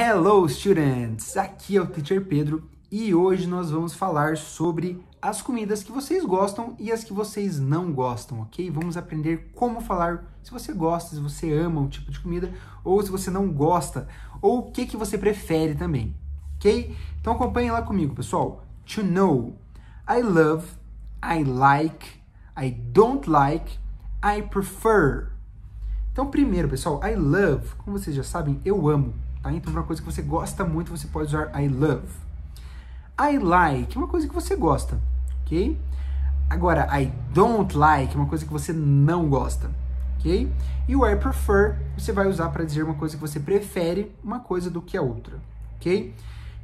Hello, students! Aqui é o Teacher Pedro e hoje nós vamos falar sobre as comidas que vocês gostam e as que vocês não gostam, ok? Vamos aprender como falar se você gosta, se você ama um tipo de comida ou se você não gosta, ou o que, que você prefere também, ok? Então acompanhe lá comigo, pessoal. To know, I love, I like, I don't like, I prefer. Então, primeiro, pessoal, I love, como vocês já sabem, eu amo. Tá? Então, para uma coisa que você gosta muito, você pode usar I love. I like, é uma coisa que você gosta, ok? Agora, I don't like, é uma coisa que você não gosta, ok? E o I prefer, você vai usar para dizer uma coisa que você prefere uma coisa do que a outra, ok?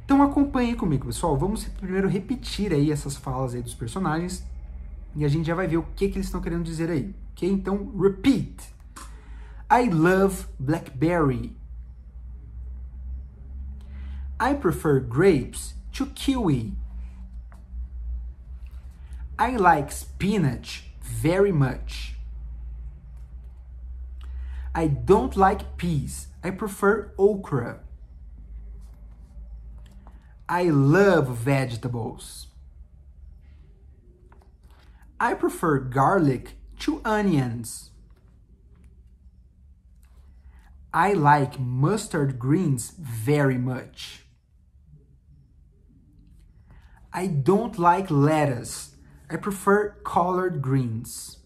Então acompanhe comigo, pessoal. Vamos primeiro repetir aí essas falas aí dos personagens e a gente já vai ver o que, que eles estão querendo dizer aí, ok? Então, repeat. I love blackberry. I prefer grapes to kiwi. I like spinach very much. I don't like peas. I prefer okra. I love vegetables. I prefer garlic to onions. I like mustard greens very much. I don't like lettuce. I prefer collard greens.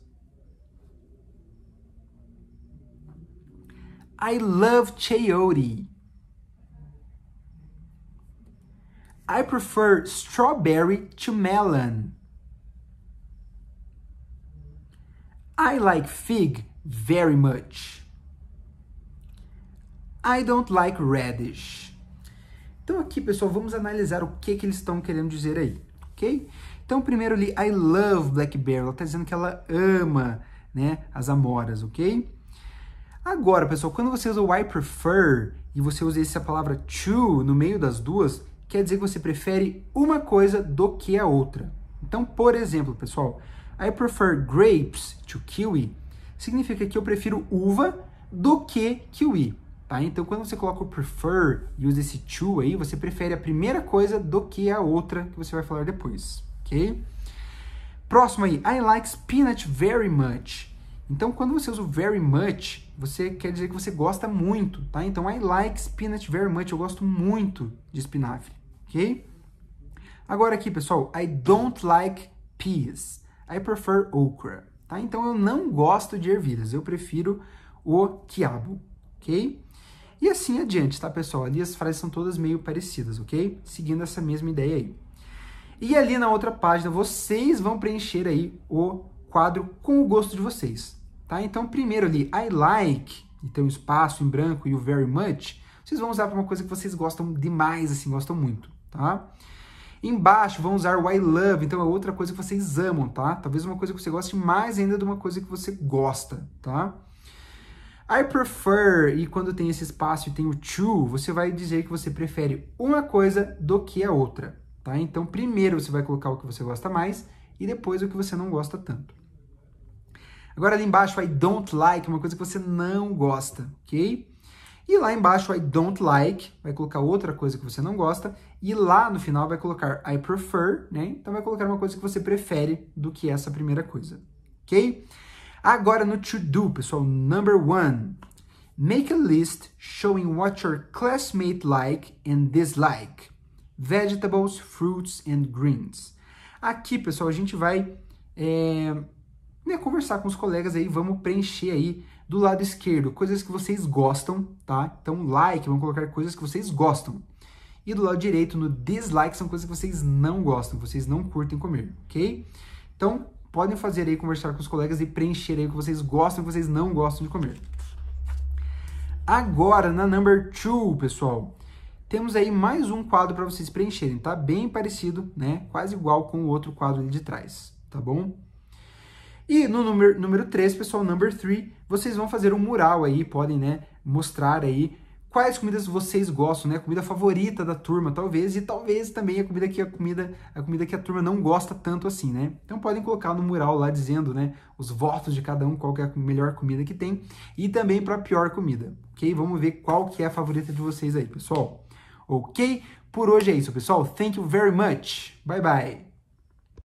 I love chayote. I prefer strawberry to melon. I like fig very much. I don't like radish. Então aqui, pessoal, vamos analisar o que, que eles estão querendo dizer aí, ok? Então primeiro ali, I love blackberry, ela está dizendo que ela ama né, as amoras, ok? Agora, pessoal, quando você usa o I prefer e você usa essa palavra to no meio das duas, quer dizer que você prefere uma coisa do que a outra. Então, por exemplo, pessoal, I prefer grapes to kiwi significa que eu prefiro uva do que kiwi. Tá? Então, quando você coloca o prefer e usa esse to aí, você prefere a primeira coisa do que a outra que você vai falar depois, ok? Próximo aí, I like spinach very much. Então, quando você usa o very much, você quer dizer que você gosta muito, tá? Então, I like spinach very much. Eu gosto muito de espinafre, ok? Agora aqui, pessoal, I don't like peas. I prefer okra, tá? Então, eu não gosto de ervilhas. Eu prefiro o quiabo, ok? E assim adiante, tá, pessoal? Ali as frases são todas meio parecidas, ok? Seguindo essa mesma ideia aí. E ali na outra página, vocês vão preencher aí o quadro com o gosto de vocês, tá? Então, primeiro ali, I like, então espaço em branco e o very much, vocês vão usar para uma coisa que vocês gostam demais, assim, gostam muito, tá? Embaixo vão usar o I love, então é outra coisa que vocês amam, tá? Talvez uma coisa que você goste mais ainda de uma coisa que você gosta, tá? I prefer, e quando tem esse espaço e tem o to, você vai dizer que você prefere uma coisa do que a outra, tá? Então, primeiro você vai colocar o que você gosta mais e depois o que você não gosta tanto. Agora ali embaixo, I don't like, é uma coisa que você não gosta, ok? E lá embaixo, I don't like, vai colocar outra coisa que você não gosta. E lá no final vai colocar I prefer, né? Então vai colocar uma coisa que você prefere do que essa primeira coisa, ok? Agora no to do, pessoal, number one. Make a list showing what your classmate like and dislike. Vegetables, fruits and greens. Aqui, pessoal, a gente vai é, né, conversar com os colegas aí, vamos preencher aí do lado esquerdo coisas que vocês gostam, tá? Então, like, vamos colocar coisas que vocês gostam. E do lado direito, no dislike, são coisas que vocês não gostam, vocês não curtem comer, ok? Então, podem fazer aí, conversar com os colegas e preencher aí o que vocês gostam e o que vocês não gostam de comer. Agora, na number two, pessoal, temos aí mais um quadro para vocês preencherem, tá? Bem parecido, né? Quase igual com o outro quadro ali de trás, tá bom? E no número, número 3, pessoal, number 3, vocês vão fazer um mural aí, podem, né, mostrar aí quais comidas vocês gostam, né? A comida favorita da turma, talvez, e talvez também a comida que a comida, a comida que a turma não gosta tanto assim, né? Então podem colocar no mural lá dizendo, né, os votos de cada um, qual é a melhor comida que tem e também para a pior comida. OK? Vamos ver qual que é a favorita de vocês aí, pessoal. OK? Por hoje é isso, pessoal. Thank you very much. Bye bye.